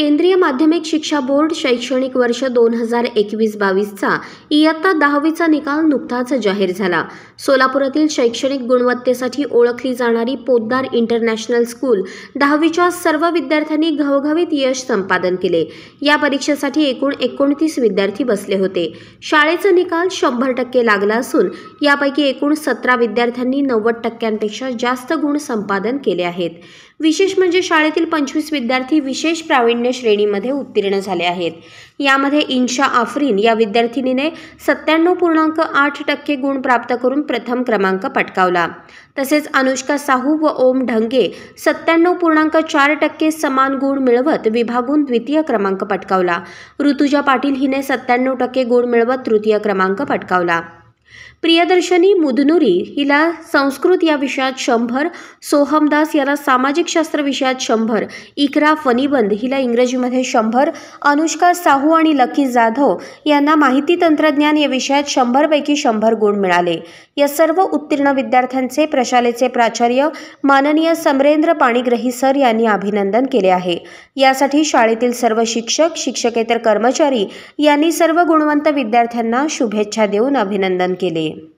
केंद्रीय माध्यमिक शिक्षा बोर्ड शैक्षणिक वर्ष दोन हजार एकवीस बावीसचा इयत्ता दहावीचा निकाल नुकताच जाहीर झाला सोलापुरातील शैक्षणिक गुणवत्तेसाठी ओळखली जाणारी पोद्दार इंटरनॅशनल स्कूल दहावीच्या सर्व विद्यार्थ्यांनी घवघवीत यश संपादन केले या परीक्षेसाठी एकूण एकोणतीस विद्यार्थी बसले होते शाळेचा निकाल शंभर टक्के लागला असून यापैकी एकूण सतरा विद्यार्थ्यांनी नव्वद टक्क्यांपेक्षा जास्त गुण संपादन केले आहेत विशेष म्हणजे शाळेतील पंचवीस विद्यार्थी विशेष प्रावीण्य श्रेणीमध्ये उत्तीर्ण झाले आहेत यामध्ये इन्शा आफरीन या विद्यार्थिनीने सत्त्याण्णव पूर्णांक आठ टक्के गुण प्राप्त करून प्रथम क्रमांक पटकावला तसेच अनुष्का साहू व ओम ढंगे सत्त्याण्णव पूर्णांक चार टक्के समान गुण मिळवत विभागून द्वितीय क्रमांक पटकावला ऋतुजा पाटील हिने सत्त्याण्णव टक्के गुण मिळवत तृतीय क्रमांक पटकावला प्रियदर्शनी मुदनुरी हिला संस्कृत या विषयात शंभर सोहमदास याला सामाजिक शास्त्र विषयात शंभर इकरा फनीबंद हिला इंग्रजीमध्ये शंभर अनुष्का साहू आणि लकी जाधव यांना माहिती तंत्रज्ञान या विषयात शंभरपैकी शंभर गुण मिळाले या सर्व उत्तीर्ण विद्यार्थ्यांचे प्रशालेचे प्राचार्य माननीय समरेंद्र पाणीग्रही सर यांनी अभिनंदन केले आहे यासाठी शाळेतील सर्व शिक्षक शिक्षकेतर कर्मचारी यांनी सर्व गुणवंत विद्यार्थ्यांना शुभेच्छा देऊन अभिनंदन केले